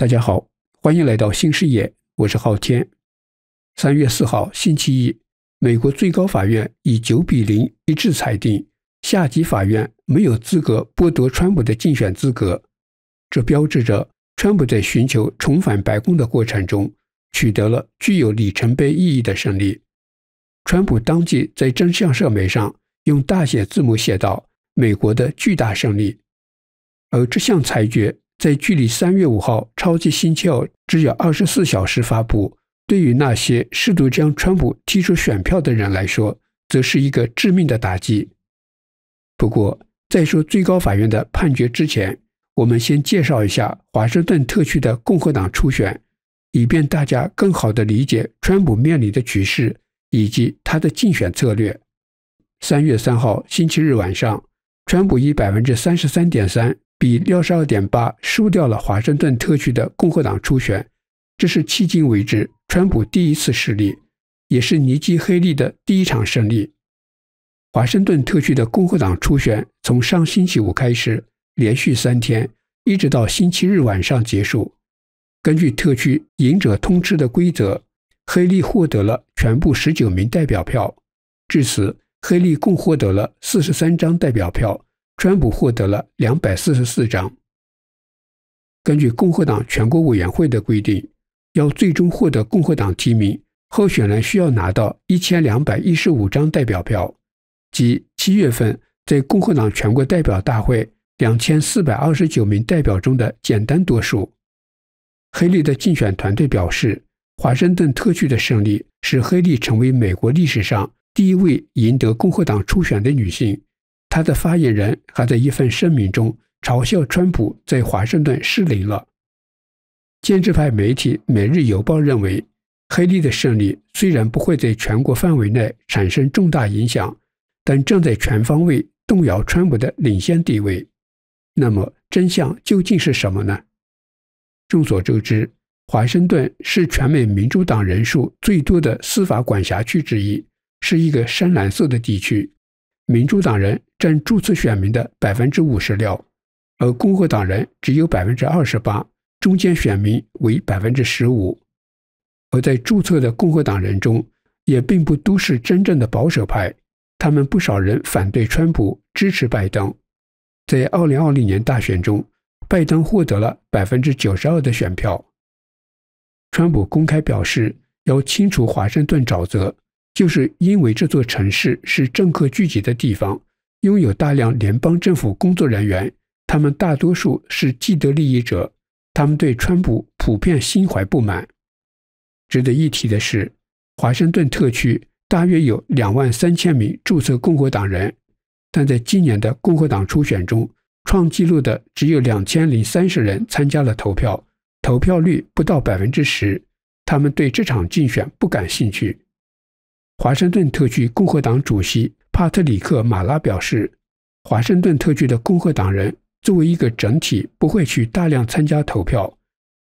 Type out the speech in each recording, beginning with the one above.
大家好，欢迎来到新视野，我是昊天。三月四号，星期一，美国最高法院以九比零一致裁定，下级法院没有资格剥夺川普的竞选资格。这标志着川普在寻求重返白宫的过程中取得了具有里程碑意义的胜利。川普当即在真相社媒上用大写字母写道：“美国的巨大胜利。”而这项裁决。在距离三月五号超级星期二只有二十四小时发布，对于那些试图将川普踢出选票的人来说，则是一个致命的打击。不过，在说最高法院的判决之前，我们先介绍一下华盛顿特区的共和党初选，以便大家更好地理解川普面临的局势以及他的竞选策略。三月三号星期日晚上，川普以百分之三十三点三。比六十二点八输掉了华盛顿特区的共和党初选，这是迄今为止川普第一次失利，也是尼基·黑利的第一场胜利。华盛顿特区的共和党初选从上星期五开始，连续三天，一直到星期日晚上结束。根据特区“赢者通吃”的规则，黑利获得了全部十九名代表票。至此，黑利共获得了四十三张代表票。川普获得了两百四十四张。根据共和党全国委员会的规定，要最终获得共和党提名，候选人需要拿到一千两百一十五张代表票，即七月份在共和党全国代表大会两千四百二十九名代表中的简单多数。黑利的竞选团队表示，华盛顿特区的胜利使黑利成为美国历史上第一位赢得共和党初选的女性。他的发言人还在一份声明中嘲笑川普在华盛顿失灵了。建制派媒体《每日邮报》认为，黑利的胜利虽然不会在全国范围内产生重大影响，但正在全方位动摇川普的领先地位。那么，真相究竟是什么呢？众所周知，华盛顿是全美民主党人数最多的司法管辖区之一，是一个深蓝色的地区，民主党人。占注册选民的百分之五十六，而共和党人只有百分之二十八，中间选民为百分之十五。而在注册的共和党人中，也并不都是真正的保守派，他们不少人反对川普，支持拜登。在二零二零年大选中，拜登获得了百分之九十二的选票。川普公开表示要清除华盛顿沼泽，就是因为这座城市是政客聚集的地方。拥有大量联邦政府工作人员，他们大多数是既得利益者，他们对川普普遍心怀不满。值得一提的是，华盛顿特区大约有两万三千名注册共和党人，但在今年的共和党初选中，创纪录的只有两千零三十人参加了投票，投票率不到百分之十。他们对这场竞选不感兴趣。华盛顿特区共和党主席。帕特里克·马拉表示，华盛顿特区的共和党人作为一个整体不会去大量参加投票，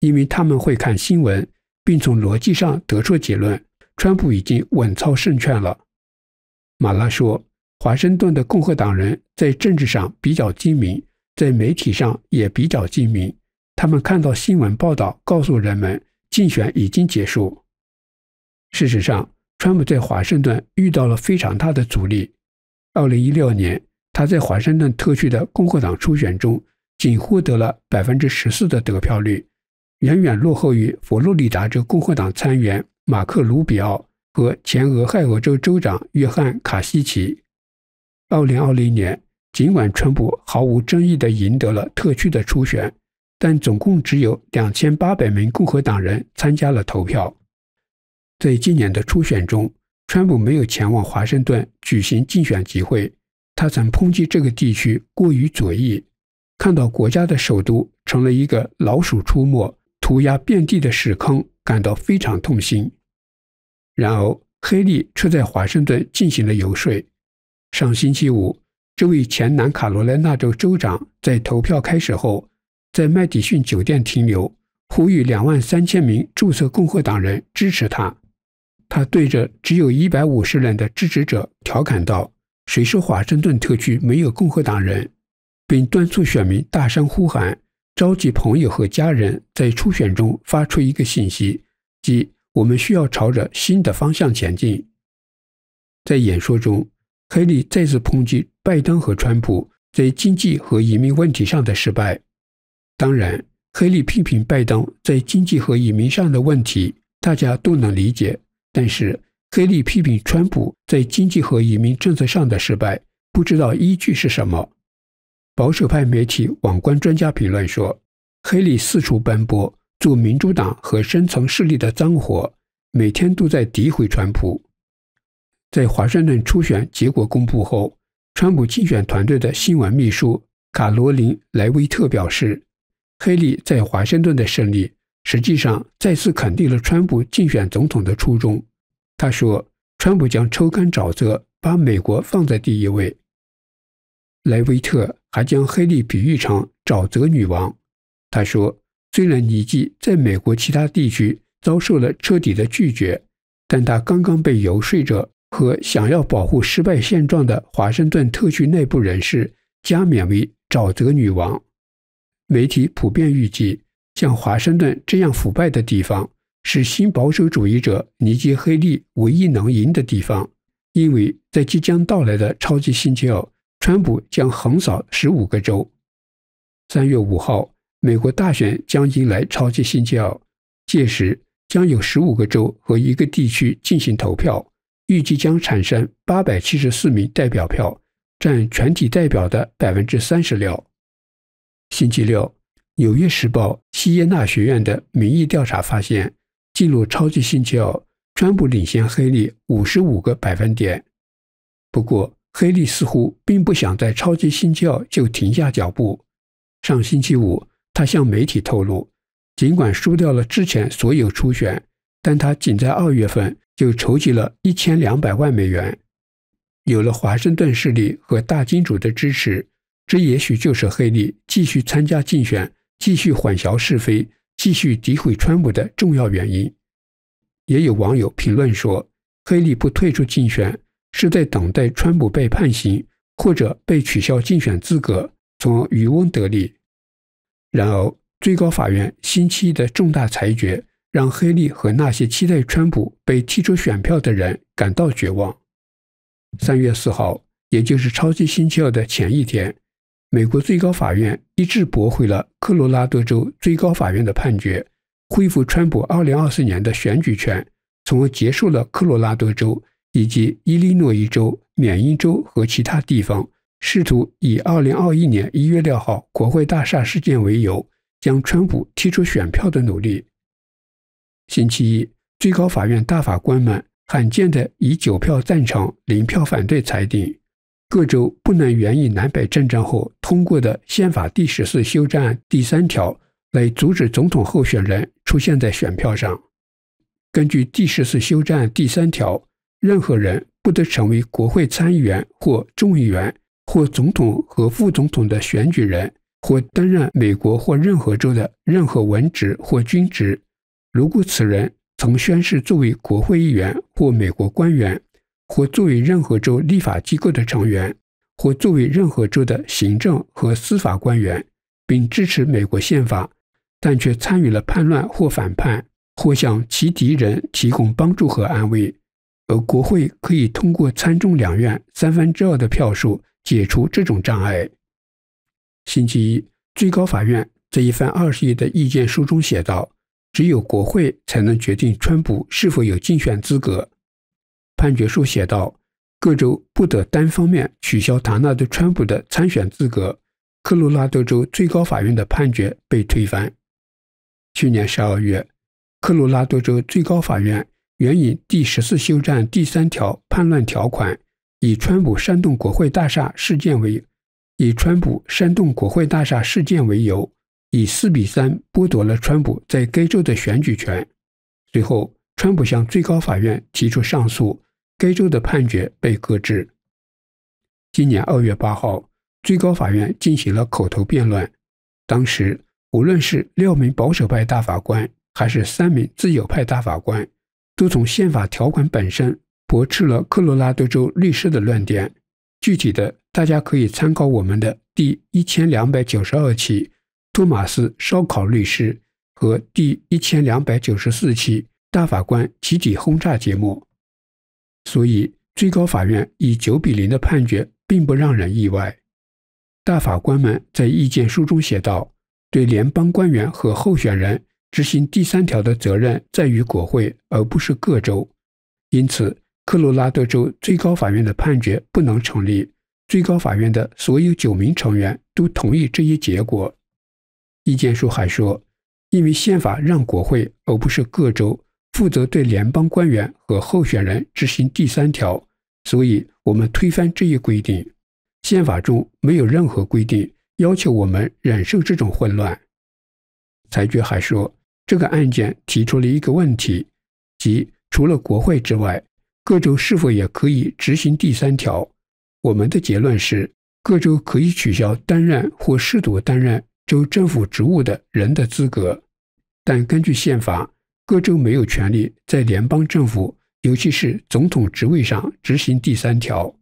因为他们会看新闻，并从逻辑上得出结论：川普已经稳操胜券了。马拉说，华盛顿的共和党人在政治上比较精明，在媒体上也比较精明。他们看到新闻报道，告诉人们竞选已经结束。事实上，川普在华盛顿遇到了非常大的阻力。二零一六年，他在华盛顿特区的共和党初选中仅获得了百分之十四的得票率，远远落后于佛罗里达州共和党参议员马克·卢比奥和前俄亥俄州州长约翰·卡西奇。二零二零年，尽管川普毫无争议地赢得了特区的初选，但总共只有两千八百名共和党人参加了投票。在今年的初选中，川普没有前往华盛顿举行竞选集会。他曾抨击这个地区过于左翼，看到国家的首都成了一个老鼠出没、涂鸦遍地的屎坑，感到非常痛心。然而，黑利却在华盛顿进行了游说。上星期五，这位前南卡罗来纳州州长在投票开始后，在麦迪逊酒店停留，呼吁两万三千名注册共和党人支持他。他对着只有一百五十人的支持者调侃道：“谁说华盛顿特区没有共和党人？”并敦促选民大声呼喊，召集朋友和家人，在初选中发出一个信息，即我们需要朝着新的方向前进。在演说中，黑利再次抨击拜登和川普在经济和移民问题上的失败。当然，黑利批评拜登在经济和移民上的问题，大家都能理解。但是，黑利批评川普在经济和移民政策上的失败，不知道依据是什么。保守派媒体网关专家评论说，黑利四处奔波，做民主党和深层势力的脏活，每天都在诋毁川普。在华盛顿初选结果公布后，川普竞选团队的新闻秘书卡罗琳·莱维特表示，黑利在华盛顿的胜利。实际上，再次肯定了川普竞选总统的初衷。他说：“川普将抽干沼泽，把美国放在第一位。”莱维特还将黑利比喻成“沼泽女王”。他说：“虽然尼基在美国其他地区遭受了彻底的拒绝，但他刚刚被游说者和想要保护失败现状的华盛顿特区内部人士加冕为‘沼泽女王’。”媒体普遍预计。像华盛顿这样腐败的地方，是新保守主义者尼基黑利唯一能赢的地方，因为在即将到来的超级星期二，川普将横扫十五个州。三月五号，美国大选将迎来超级星期二，届时将有十五个州和一个地区进行投票，预计将产生八百七十四名代表票，占全体代表的百分之三十六。星期六。《纽约时报》西耶纳学院的民意调查发现，进入超级星期二，川普领先黑利五十五个百分点。不过，黑利似乎并不想在超级星期二就停下脚步。上星期五，他向媒体透露，尽管输掉了之前所有初选，但他仅在二月份就筹集了一千两百万美元。有了华盛顿势力和大金主的支持，这也许就是黑利继续参加竞选。继续混淆是非、继续诋毁川普的重要原因。也有网友评论说，黑利不退出竞选，是在等待川普被判刑或者被取消竞选资格，从而渔翁得利。然而，最高法院星期一的重大裁决，让黑利和那些期待川普被踢出选票的人感到绝望。三月四号，也就是超级星期二的前一天。美国最高法院一致驳回了科罗拉多州最高法院的判决，恢复川普2024年的选举权，从而结束了科罗拉多州以及伊利诺伊州、缅因州和其他地方试图以2021年1月6号国会大厦事件为由将川普踢出选票的努力。星期一，最高法院大法官们罕见的以9票赞成、0票反对裁定。各州不能援引南北战争后通过的宪法第十四修正案第三条来阻止总统候选人出现在选票上。根据第十四修正案第三条，任何人不得成为国会参议员或众议员，或总统和副总统的选举人，或担任美国或任何州的任何文职或军职。如果此人曾宣誓作为国会议员或美国官员。或作为任何州立法机构的成员，或作为任何州的行政和司法官员，并支持美国宪法，但却参与了叛乱或反叛，或向其敌人提供帮助和安慰，而国会可以通过参众两院三分之二的票数解除这种障碍。星期一，最高法院在一份20页的意见书中写道：“只有国会才能决定川普是否有竞选资格。”判决书写道：“各州不得单方面取消唐纳德·川普的参选资格。”科罗拉多州最高法院的判决被推翻。去年十二月，科罗拉多州最高法院援引第十四修正第三条叛乱条款，以川普煽动国会大厦事件为以川普煽动国会大厦事件为由，以四比三剥夺了川普在该州的选举权。随后，川普向最高法院提出上诉。该州的判决被搁置。今年二月八号，最高法院进行了口头辩论。当时，无论是六名保守派大法官，还是三名自由派大法官，都从宪法条款本身驳斥了科罗拉多州律师的论点。具体的，大家可以参考我们的第一千两百九十二期《托马斯烧烤律师》和第一千两百九十四期《大法官集体轰炸》节目。所以，最高法院以九比零的判决，并不让人意外。大法官们在意见书中写道：“对联邦官员和候选人执行第三条的责任在于国会，而不是各州。因此，科罗拉多州最高法院的判决不能成立。最高法院的所有九名成员都同意这一结果。”意见书还说：“因为宪法让国会而不是各州。”负责对联邦官员和候选人执行第三条，所以我们推翻这一规定。宪法中没有任何规定要求我们忍受这种混乱。裁决还说，这个案件提出了一个问题，即除了国会之外，各州是否也可以执行第三条？我们的结论是，各州可以取消担任或试图担任州政府职务的人的资格，但根据宪法。各州没有权利在联邦政府，尤其是总统职位上执行第三条。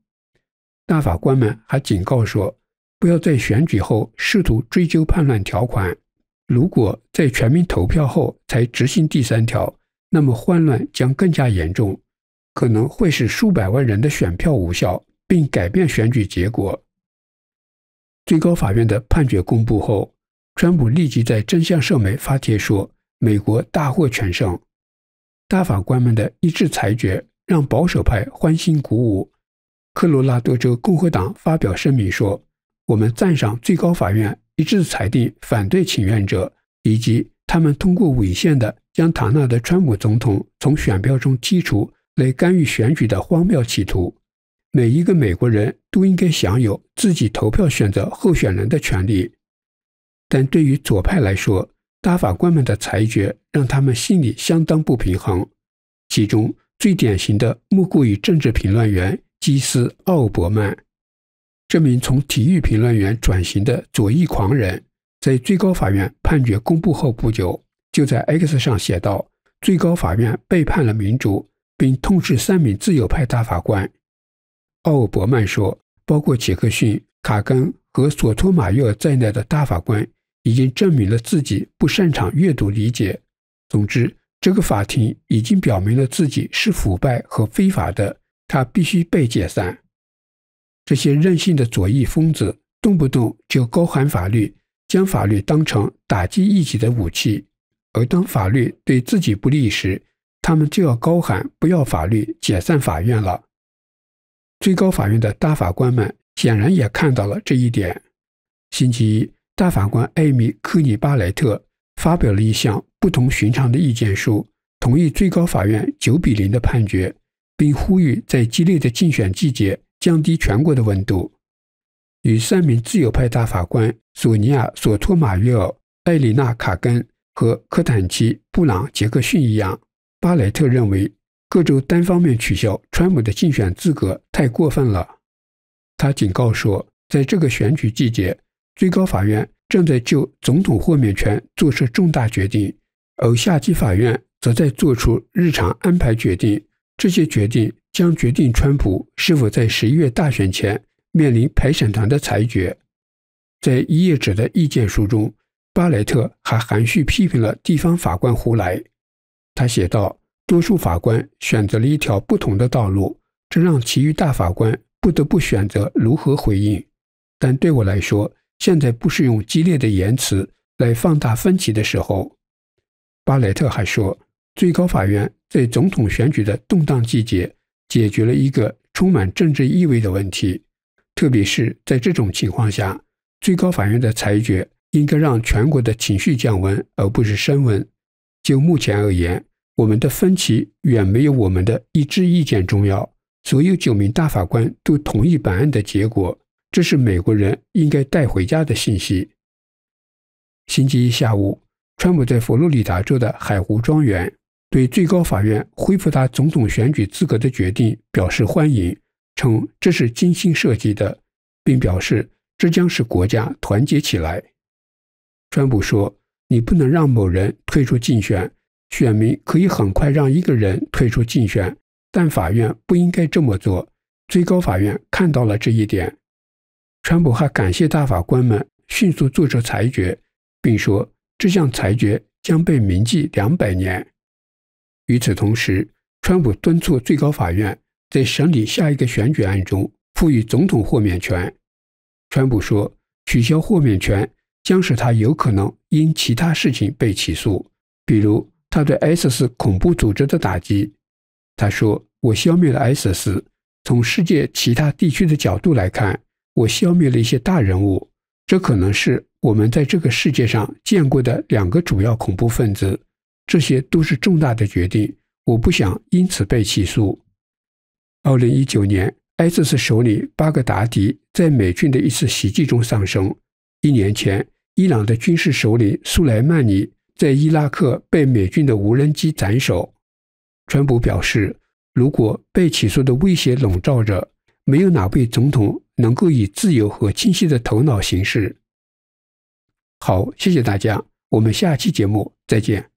大法官们还警告说，不要在选举后试图追究叛乱条款。如果在全民投票后才执行第三条，那么混乱将更加严重，可能会使数百万人的选票无效，并改变选举结果。最高法院的判决公布后，川普立即在真相社媒发帖说。美国大获全胜，大法官们的一致裁决让保守派欢欣鼓舞。科罗拉多州共和党发表声明说：“我们赞赏最高法院一致裁定反对请愿者，以及他们通过违宪的将唐纳德·川普总统从选票中剔除来干预选举的荒谬企图。每一个美国人都应该享有自己投票选择候选人的权利。”但对于左派来说，大法官们的裁决让他们心里相当不平衡，其中最典型的莫过于政治评论员基斯·奥伯曼。这名从体育评论员转型的左翼狂人，在最高法院判决公布后不久，就在 X 上写道：“最高法院背叛了民主，并痛斥三名自由派大法官。”奥伯曼说：“包括杰克逊、卡根和索托马约尔在内的大法官。”已经证明了自己不擅长阅读理解。总之，这个法庭已经表明了自己是腐败和非法的，他必须被解散。这些任性的左翼疯子动不动就高喊法律，将法律当成打击异己的武器，而当法律对自己不利时，他们就要高喊不要法律，解散法院了。最高法院的大法官们显然也看到了这一点。星期一。大法官艾米·科尼巴莱特发表了一项不同寻常的意见书，同意最高法院九比零的判决，并呼吁在激烈的竞选季节降低全国的温度。与三名自由派大法官索尼娅·索托马约尔、艾里娜·卡根和科坦奇·布朗·杰克逊一样，巴莱特认为各州单方面取消川普的竞选资格太过分了。他警告说，在这个选举季节。最高法院正在就总统豁免权做出重大决定，而下级法院则在做出日常安排决定。这些决定将决定川普是否在十一月大选前面临陪审团的裁决。在一页纸的意见书中，巴雷特还含蓄批评了地方法官胡来。他写道：“多数法官选择了一条不同的道路，这让其余大法官不得不选择如何回应。但对我来说，”现在不是用激烈的言辞来放大分歧的时候。巴雷特还说，最高法院在总统选举的动荡季节解决了一个充满政治意味的问题，特别是在这种情况下，最高法院的裁决应该让全国的情绪降温，而不是升温。就目前而言，我们的分歧远没有我们的一致意见重要。所有九名大法官都同意本案的结果。这是美国人应该带回家的信息。星期一下午，川普在佛罗里达州的海湖庄园对最高法院恢复他总统选举资格的决定表示欢迎，称这是精心设计的，并表示这将使国家团结起来。川普说：“你不能让某人退出竞选，选民可以很快让一个人退出竞选，但法院不应该这么做。最高法院看到了这一点。”川普还感谢大法官们迅速做出裁决，并说这项裁决将被铭记两百年。与此同时，川普敦促最高法院在审理下一个选举案中赋予总统豁免权。川普说：“取消豁免权将使他有可能因其他事情被起诉，比如他对 ISIS 恐怖组织的打击。”他说：“我消灭了 ISIS。从世界其他地区的角度来看。”我消灭了一些大人物，这可能是我们在这个世界上见过的两个主要恐怖分子。这些都是重大的决定，我不想因此被起诉。二零一九年，ISIS 首领巴格达迪在美军的一次袭击中丧生。一年前，伊朗的军事首领苏莱曼尼在伊拉克被美军的无人机斩首。川普表示，如果被起诉的威胁笼罩着，没有哪位总统。能够以自由和清晰的头脑行事。好，谢谢大家，我们下期节目再见。